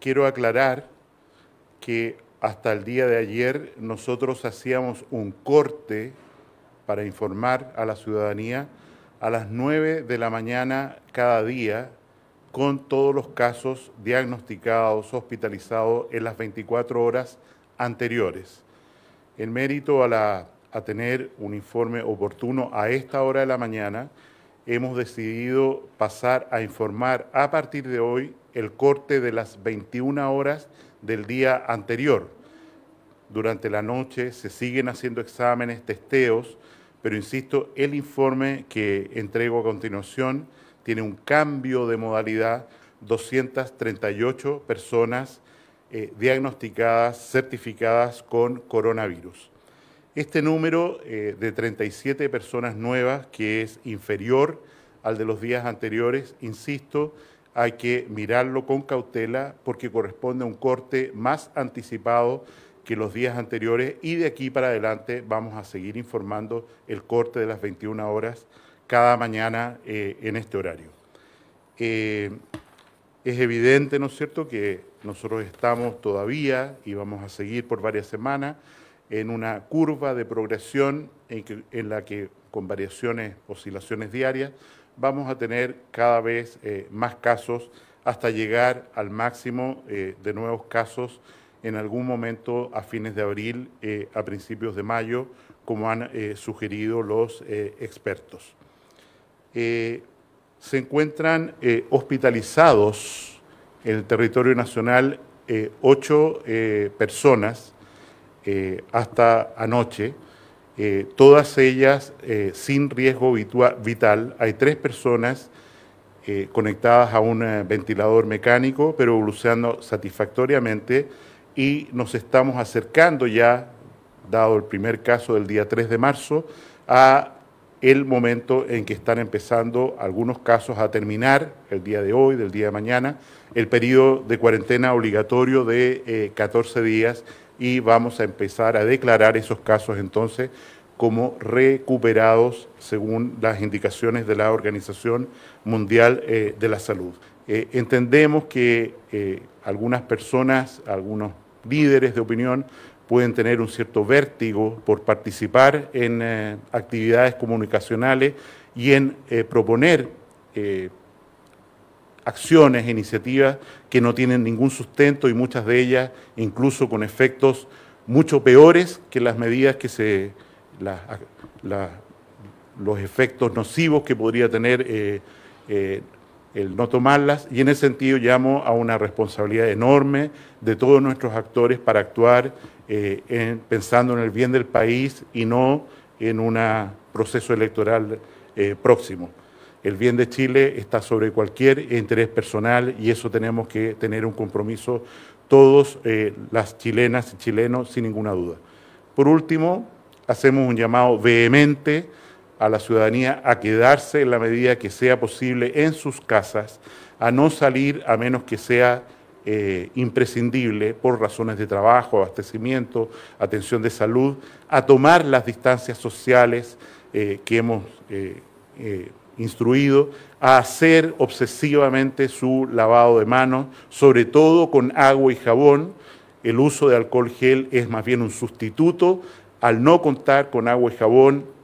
quiero aclarar que hasta el día de ayer nosotros hacíamos un corte para informar a la ciudadanía a las 9 de la mañana cada día con todos los casos diagnosticados, hospitalizados en las 24 horas anteriores. En mérito a, la, a tener un informe oportuno a esta hora de la mañana, hemos decidido pasar a informar a partir de hoy el corte de las 21 horas del día anterior. Durante la noche se siguen haciendo exámenes, testeos, pero insisto, el informe que entrego a continuación tiene un cambio de modalidad, 238 personas eh, diagnosticadas, certificadas con coronavirus. Este número eh, de 37 personas nuevas, que es inferior al de los días anteriores, insisto, hay que mirarlo con cautela porque corresponde a un corte más anticipado que los días anteriores y de aquí para adelante vamos a seguir informando el corte de las 21 horas cada mañana eh, en este horario. Eh, es evidente, ¿no es cierto?, que nosotros estamos todavía y vamos a seguir por varias semanas en una curva de progresión en la que con variaciones, oscilaciones diarias, vamos a tener cada vez eh, más casos hasta llegar al máximo eh, de nuevos casos en algún momento a fines de abril, eh, a principios de mayo, como han sugerido los expertos. se encuentran hospitalizados en el territorio nacional ocho personas hasta anoche. Eh, todas ellas eh, sin riesgo vital. Hay tres personas eh, conectadas a un ventilador mecánico, pero evolucionando satisfactoriamente y nos estamos acercando ya, dado el primer caso del día 3 de marzo, a el momento en que están empezando algunos casos a terminar, el día de hoy, del día de mañana, el periodo de cuarentena obligatorio de 14 días y vamos a empezar a declarar esos casos entonces como recuperados según las indicaciones de la Organización Mundial eh, de la Salud. Eh, entendemos que eh, algunas personas, algunos líderes de opinión, pueden tener un cierto vértigo por participar en actividades comunicacionales y en proponer acciones iniciativas que no tienen ningún sustento y muchas de ellas incluso con efectos mucho peores que las medidas que se, los efectos nocivos que podría tener eh, eh, el no tomarlas y en ese sentido llamo a una responsabilidad enorme de todos nuestros actores para actuar eh, pensando en el bien del país y no en un proceso electoral próximo. El bien de Chile está sobre cualquier interés personal y eso tenemos que tener un compromiso todos eh, las chilenas y chilenos sin ninguna duda. Por último, hacemos un llamado vehemente a la ciudadanía a quedarse en la medida que sea posible en sus casas, a no salir a menos que sea eh, imprescindible por razones de trabajo, abastecimiento, atención de salud, a tomar las distancias sociales eh, que hemos instruido a hacer obsesivamente su lavado de manos, sobre todo con agua y jabón. El uso de alcohol gel es más bien un sustituto al no contar con agua y jabón